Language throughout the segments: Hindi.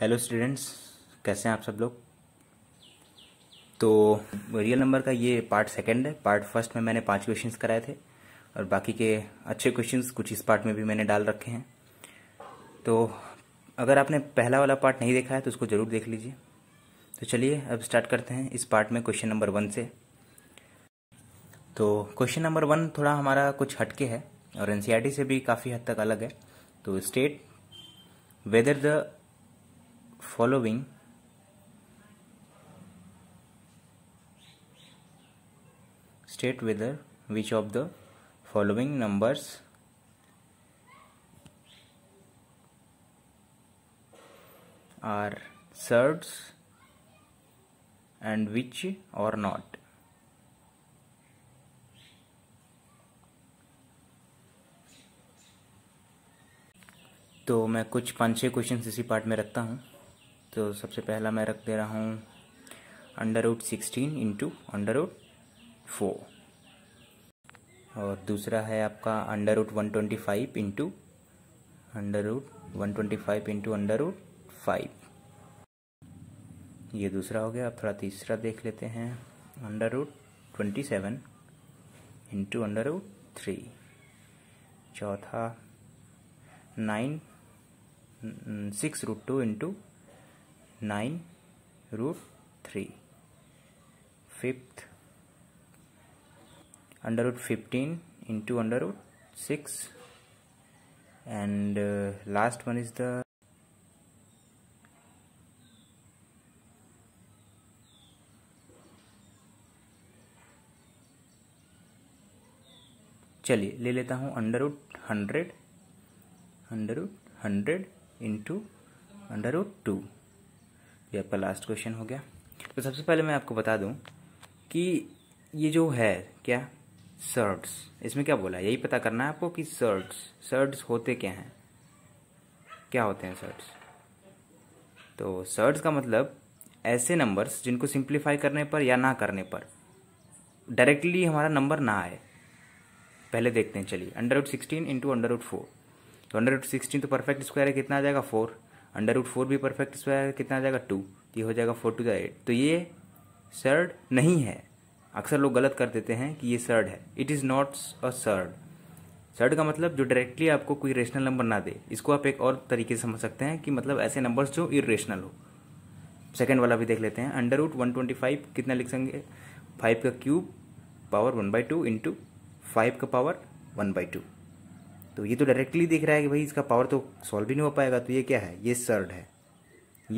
हेलो स्टूडेंट्स कैसे हैं आप सब लोग तो रियल नंबर का ये पार्ट सेकंड है पार्ट फर्स्ट में मैंने पांच क्वेश्चंस कराए थे और बाकी के अच्छे क्वेश्चंस कुछ इस पार्ट में भी मैंने डाल रखे हैं तो अगर आपने पहला वाला पार्ट नहीं देखा है तो उसको ज़रूर देख लीजिए तो चलिए अब स्टार्ट करते हैं इस पार्ट में क्वेश्चन नंबर वन से तो क्वेश्चन नंबर वन थोड़ा हमारा कुछ हटके है और एन e से भी काफ़ी हद तक अलग है तो state whether the following state whether which of the following numbers are thirds and which or not तो मैं कुछ पाँच छः क्वेश्चन इसी पार्ट में रखता हूँ तो सबसे पहला मैं रख दे रहा हूँ under root sixteen into under root four और दूसरा है आपका under root one twenty five into under root one twenty five into under root five ये दूसरा हो गया अब थोड़ा तीसरा देख लेते हैं under root twenty seven into under root three चौथा nine six root two into nine root three fifth under root fifteen into under root six and last one is the चलिए ले लेता हूँ under root hundred under root hundred into under root two ये आपका लास्ट क्वेश्चन हो गया तो सबसे पहले मैं आपको बता दूं कि ये जो है क्या सर्ट्स इसमें क्या बोला यही पता करना है आपको कि सर्ट्स सर्ट्स होते क्या हैं क्या होते हैं सर्ट्स तो सर्ट्स का मतलब ऐसे नंबर्स जिनको सिंप्लीफाई करने पर या ना करने पर डायरेक्टली हमारा नंबर ना आए पहले देखते हैं चलिए under root sixteen into under root four तो अंडर रूट सिक्सटीन तो परफेक्ट स्क्वायर है कितना आ जाएगा फोर अंडर रूट फोर भी परफेक्ट स्क्वायर कितना आ जाएगा टू ये हो जाएगा फोर टू द एट तो ये सर्ड नहीं है अक्सर लोग गलत कर देते हैं कि ये सर्ड है it is not a surd surd का मतलब जो डायरेक्टली आपको कोई रेशनल नंबर ना दे इसको आप एक और तरीके से समझ सकते हैं कि मतलब ऐसे नंबर्स जो इरेशनल हो सेकेंड वाला भी देख लेते हैं under root one twenty five कितना लिख सकेंगे फाइव का cube power one by two into five का पावर वन बाई टू तो ये तो डायरेक्टली दिख रहा है कि भाई इसका पावर तो सॉल्व ही नहीं हो पाएगा तो ये क्या है ये सर्ड है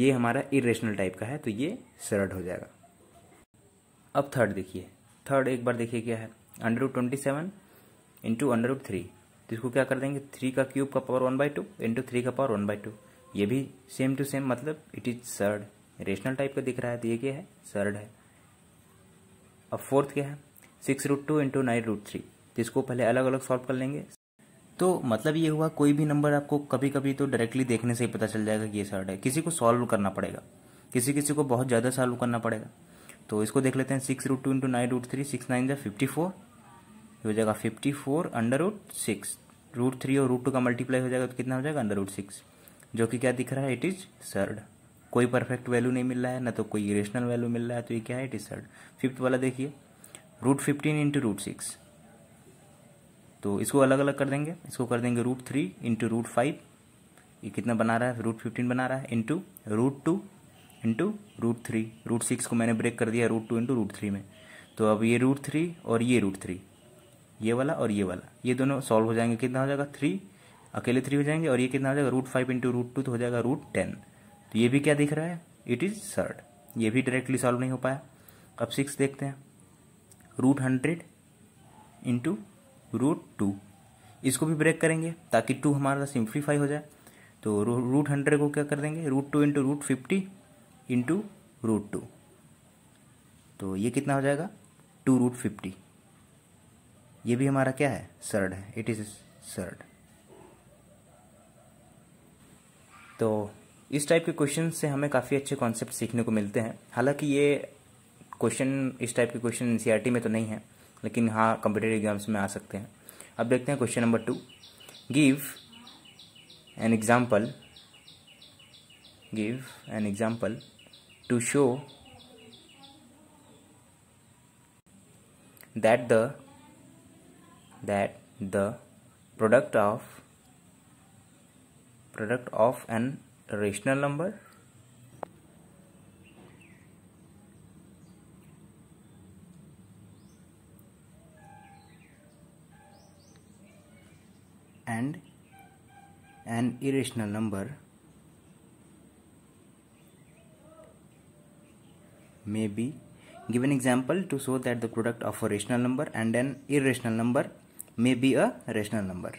ये हमारा इरेशनल टाइप का है तो ये सर्ड हो जाएगा अब थर्ड देखिए थर्ड एक बार देखिए क्या है under root twenty seven into under root three तो इसको क्या कर देंगे थ्री का क्यूब का power one by two into three का पावर वन बाई टू ये भी सेम टू सेम मतलब it is surd rational type का दिख रहा है तो ये क्या है सर्ड है अब फोर्थ क्या है six root two into nine root three तो इसको पहले अलग अलग सॉल्व कर लेंगे तो मतलब ये हुआ कोई भी नंबर आपको कभी कभी तो डायरेक्टली देखने से ही पता चल जाएगा कि ये शर्ट है किसी को सॉल्व करना पड़ेगा किसी किसी को बहुत ज़्यादा सॉल्व करना पड़ेगा तो इसको देख लेते हैं six root two into nine root three six nine जै फिफ्टी फोर हो जाएगा fifty four under root six root three और रूट टू का मल्टीप्लाई हो जाएगा तो कितना हो जाएगा अंडर रूट सिक्स जो कि क्या दिख रहा है इट इज़ सर्ड कोई परफेक्ट वैल्यू नहीं मिल रहा है ना तो कोई रेशनल वैल्यू मिल रहा है तो ये क्या है इट इज सर्ड फिफ्थ वाला देखिए root fifteen into root six तो इसको अलग अलग कर देंगे इसको कर देंगे root three into root five ये कितना बना रहा है रूट फिफ्टीन बना रहा है into root two into root three root six को मैंने ब्रेक कर दिया root two into root three में तो अब ये रूट थ्री और ये रूट थ्री ये वाला और ये वाला ये दोनों सॉल्व हो जाएंगे कितना हो जाएगा थ्री अकेले थ्री हो जाएंगे और ये कितना हो जाएगा root five into root two तो हो जाएगा रूट टेन तो ये भी क्या दिख रहा है इट इज़ सर्ड ये भी डायरेक्टली सॉल्व नहीं हो पाया अब सिक्स देखते हैं root hundred into root two इसको भी ब्रेक करेंगे ताकि टू हमारा सिंप्लीफाई हो जाए तो रूट हंड्रेड को क्या कर देंगे root two into root fifty into root two तो ये कितना हो जाएगा टू रूट फिफ्टी ये भी हमारा क्या है सर्ड है इट इज़ सर्ड तो इस टाइप के क्वेश्चन से हमें काफ़ी अच्छे कॉन्सेप्ट सीखने को मिलते हैं हालांकि ये क्वेश्चन इस टाइप के क्वेश्चन एन में तो नहीं है लेकिन हाँ कंपिटेटिव एग्जाम्स में आ सकते हैं अब देखते हैं question number two give an example give an example to show that the that the product of product of an rational number and an irrational number may be give an example to show that the product of a rational number and an irrational number may be a rational number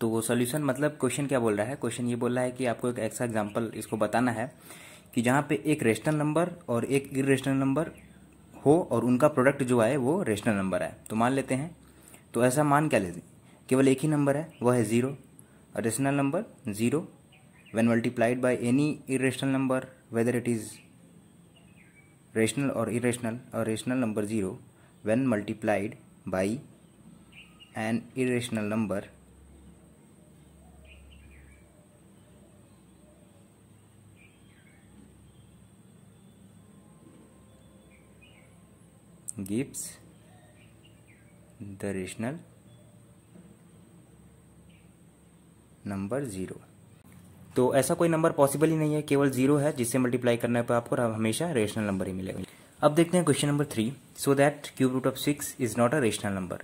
तो वो सोल्यूशन मतलब क्वेश्चन क्या बोल रहा है क्वेश्चन ये बोल रहा है कि आपको एक ऐसा एग्जांपल इसको बताना है कि जहाँ पे एक रेशनल नंबर और एक इेशनल नंबर हो और उनका प्रोडक्ट जो है वो रेशनल नंबर आए तो मान लेते हैं तो ऐसा मान क्या लेते केवल एक ही नंबर है वह है zero rational number zero when multiplied by any irrational number whether it is rational और इेशनल और rational number zero when multiplied by an irrational number gives the rational number zero तो ऐसा कोई नंबर पॉसिबल ही नहीं है केवल जीरो है जिससे मल्टीप्लाई करने पर आपको हमेशा रेशनल नंबर ही मिलेगा अब देखते हैं question number three so that cube root of six is not a rational number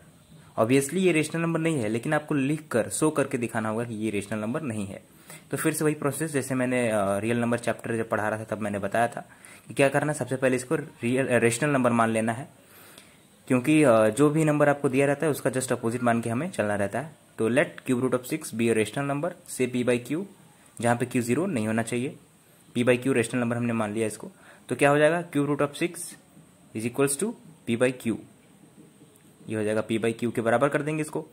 obviously ये रेशनल नंबर नहीं है लेकिन आपको लिख कर शो करके दिखाना होगा कि ये रेशनल नंबर नहीं है तो फिर से वही प्रोसेस जैसे मैंने रियल नंबर चैप्टर जब पढ़ा रहा था तब मैंने बताया था कि क्या करना सबसे पहले इसको रियल रेशनल नंबर मान लेना है क्योंकि जो भी नंबर आपको दिया रहता है उसका जस्ट अपोजिट मान के हमें चलना रहता है तो let cube root of six be rational number से पी बाई क्यू जहाँ पे क्यू जीरो नहीं होना चाहिए p by q rational number हमने मान लिया इसको तो क्या हो जाएगा cube root of six is equals to p by q ये हो जाएगा पी बाई क्यू के बराबर कर देंगे इसको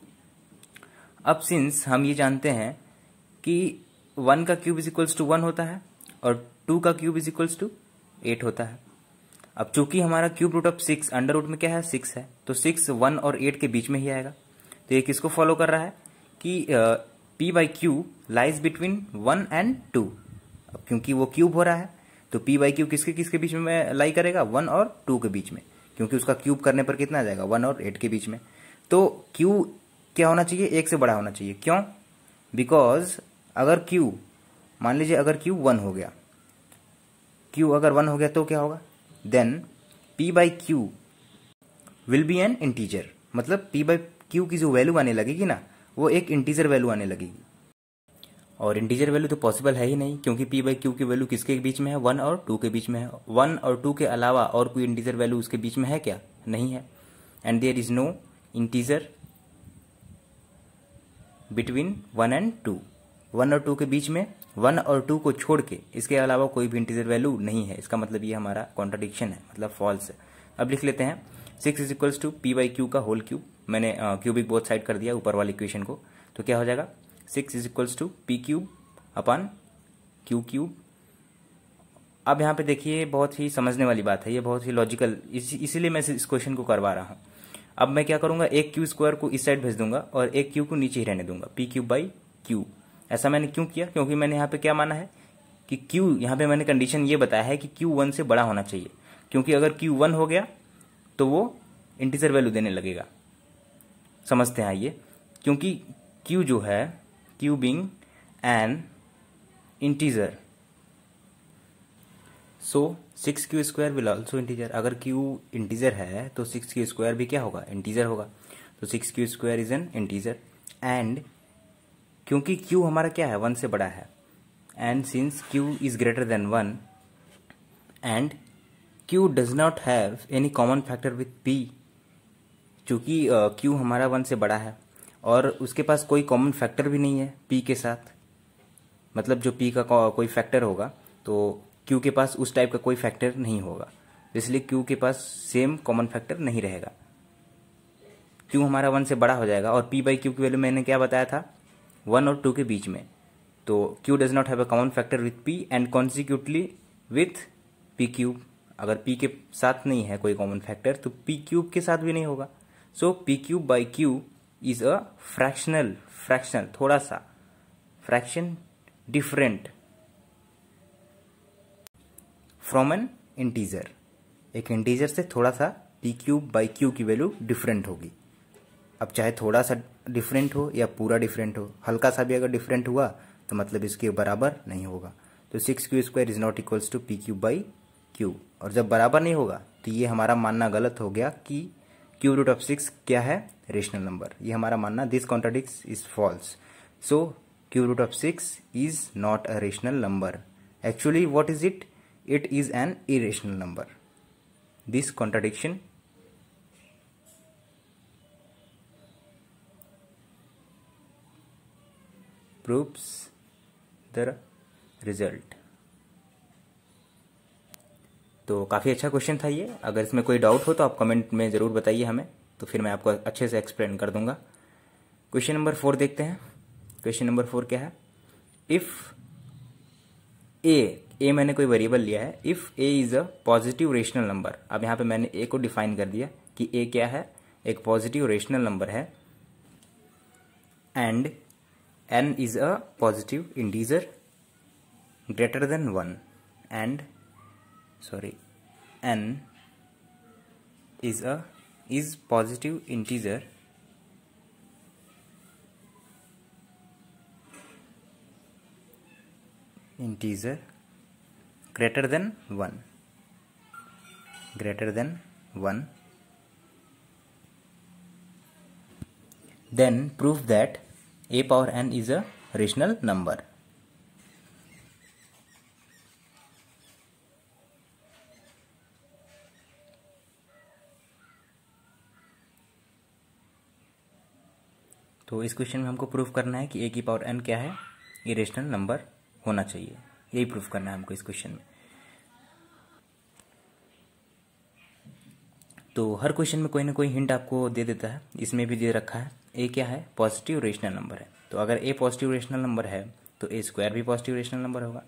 अब सिंस हम ये जानते हैं कि वन का cube is equals to one होता है और टू का cube is equals to eight होता है अब चूंकि हमारा cube root of six under root में क्या है सिक्स है तो सिक्स वन और एट के बीच में ही आएगा तो ये किसको फॉलो कर रहा है कि p by q lies between one and two अब क्योंकि वो क्यूब हो रहा है तो पी बाई क्यू किसके किसके बीच में लाई करेगा वन और टू के बीच में क्योंकि उसका क्यूब करने पर कितना आ जाएगा वन और एट के बीच में तो क्यू क्या होना चाहिए एक से बड़ा होना चाहिए क्यों बिकॉज अगर क्यू मान लीजिए अगर क्यू वन हो गया क्यू अगर वन हो गया तो क्या होगा then p by q will be an integer मतलब p by q की जो वैल्यू आने लगेगी ना वो एक इंटीजर वैल्यू आने लगेगी और इंटीजर वैल्यू तो पॉसिबल है ही नहीं क्योंकि पी बाई क्यू की वैल्यू किसके बीच में है वन और टू के बीच में है वन और टू के अलावा और कोई इंटीजर वैल्यू उसके बीच में है क्या नहीं है and there is no integer between one and two one और टू के बीच में वन और टू को छोड़ के इसके अलावा कोई भी इंटीजर वैल्यू नहीं है इसका मतलब ये हमारा कॉन्ट्राडिक्शन है मतलब फॉल्स है अब लिख लेते हैं six is equals to p by q का होल क्यूब मैंने क्यूबिक बोथ साइड कर दिया ऊपर वाली इक्वेशन को तो क्या हो जाएगा six is equals to p cube upon q cube अब यहाँ पे देखिए बहुत ही समझने वाली बात है ये बहुत ही लॉजिकल इस, इसीलिए मैं इस क्वेश्चन को करवा रहा हूँ अब मैं क्या करूंगा एक क्यू स्क्वायर को इस साइड भेज दूंगा और एक क्यू को नीचे ही रहने दूंगा पी क्यूब बाई क्यू ऐसा मैंने क्यों किया क्योंकि मैंने यहाँ पे क्या माना है कि Q यहाँ पे मैंने कंडीशन ये बताया है कि Q1 से बड़ा होना चाहिए क्योंकि अगर Q1 हो गया तो वो इंटीजर वैल्यू देने लगेगा समझते हैं ये क्योंकि Q जो है Q being an integer so six q square will also integer अगर Q इंटीजर है तो सिक्स क्यू स्क्वायर भी क्या होगा इंटीजर होगा तो six q square is an integer and क्योंकि q हमारा क्या है वन से बड़ा है and since q is greater than one and q does not have any common factor with p चूँकि q हमारा वन से बड़ा है और उसके पास कोई कॉमन फैक्टर भी नहीं है p के साथ मतलब जो p का कोई फैक्टर होगा तो q के पास उस टाइप का कोई फैक्टर नहीं होगा इसलिए q के पास सेम कॉमन फैक्टर नहीं रहेगा q हमारा वन से बड़ा हो जाएगा और p बाई क्यू की वैल्यू मैंने क्या बताया था वन और टू के बीच में तो q does not have a common factor with p and consecutively with p cube अगर पी के साथ नहीं है कोई कॉमन फैक्टर तो पी क्यूब के साथ भी नहीं होगा so p cube by q is a fractional fractional थोड़ा सा fraction different from an integer एक इंटीजर से थोड़ा सा पी क्यूब बाई क्यू की वैल्यू डिफरेंट होगी अब चाहे थोड़ा सा डिफरेंट हो या पूरा डिफरेंट हो हल्का सा भी अगर डिफरेंट हुआ तो मतलब इसके बराबर नहीं होगा तो six q square is not equals to p q by q और जब बराबर नहीं होगा तो ये हमारा मानना गलत हो गया कि क्यू रूट ऑफ सिक्स क्या है रेशनल नंबर ये हमारा मानना this contradicts is false so cube root of six is not a rational number actually what is it it is an irrational number this contradiction proves the result तो काफ़ी अच्छा क्वेश्चन था ये अगर इसमें कोई डाउट हो तो आप कमेंट में ज़रूर बताइए हमें तो फिर मैं आपको अच्छे से एक्सप्लेन कर दूंगा क्वेश्चन नंबर फोर देखते हैं क्वेश्चन नंबर फोर क्या है इफ़ ए ए मैंने कोई वेरिएबल लिया है if a is a positive rational number अब यहाँ पे मैंने ए को डिफाइन कर दिया कि ए क्या है एक पॉजिटिव रेशनल नंबर है and n is a positive integer greater than 1 and sorry n is a is positive integer integer greater than 1 greater than 1 then prove that a power n is a rational number. तो इस क्वेश्चन में हमको प्रूफ करना है कि ए की पावर एन क्या है ये रेशनल नंबर होना चाहिए यही प्रूफ करना है हमको इस क्वेश्चन में तो हर क्वेश्चन में कोई ना कोई हिंट आपको दे देता है इसमें भी दे रखा है ए क्या है पॉजिटिव रेशनल नंबर है तो अगर ए पॉजिटिव रेशनल नंबर है तो ए स्क्वायर भी पॉजिटिव रेशनल नंबर होगा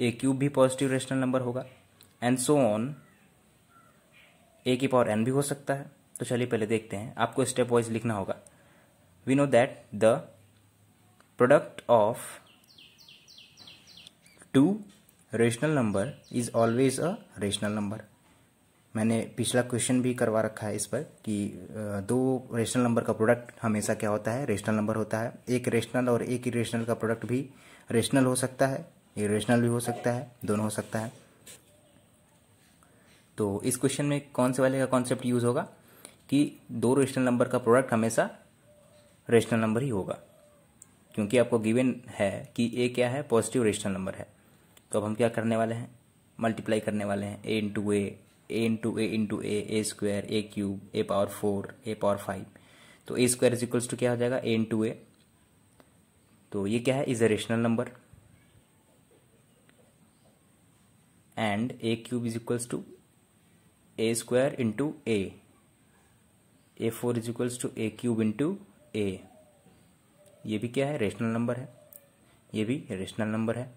ए क्यूब भी पॉजिटिव रेशनल नंबर होगा एंड सो ऑन ए की पावर एन भी हो सकता है तो चलिए पहले देखते हैं आपको स्टेप वाइज लिखना होगा we know that the product of two rational number is always a rational number मैंने पिछला क्वेश्चन भी करवा रखा है इस पर कि दो रेशनल नंबर का प्रोडक्ट हमेशा क्या होता है रेशनल नंबर होता है एक रेशनल और एक इरेशनल का प्रोडक्ट भी रेशनल हो सकता है इरेशनल भी हो सकता है दोनों हो सकता है तो इस क्वेश्चन में कौन से वाले का कॉन्सेप्ट यूज़ होगा कि दो रेशनल नंबर का प्रोडक्ट हमेशा रेशनल नंबर ही होगा क्योंकि आपको गिवन है कि ए क्या है पॉजिटिव रेशनल नंबर है तो अब हम क्या करने वाले हैं मल्टीप्लाई करने वाले हैं a into a a into a into a a square a cube a power four a power five तो a square is equals to क्या हो जाएगा ए इंटू ए तो ये क्या है is a rational number and a cube is equals to a square into a a four is equals to a cube into a ये भी क्या है रेशनल नंबर है ये भी रेशनल नंबर है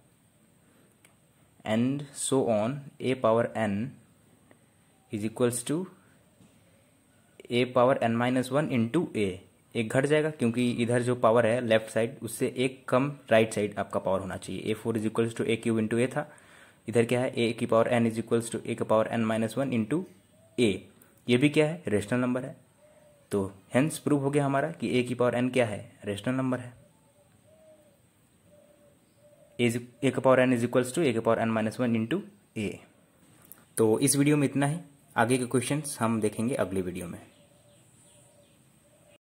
and so on a power n is equals to a power n minus one into a एक घट जाएगा क्योंकि इधर जो पावर है लेफ्ट साइड उससे एक कम राइट साइड आपका पावर होना चाहिए a four is equals to a cube into a था इधर क्या है ए की power n is equals to a का power n minus one into a ये भी क्या है रेशनल नंबर है तो हेंस प्रूव हो गया हमारा कि ए की पावर एन क्या है रेशनल नंबर है ए का power n is equals to a का power n minus one into a तो इस वीडियो में इतना ही आगे के क्वेश्चंस हम देखेंगे अगले वीडियो में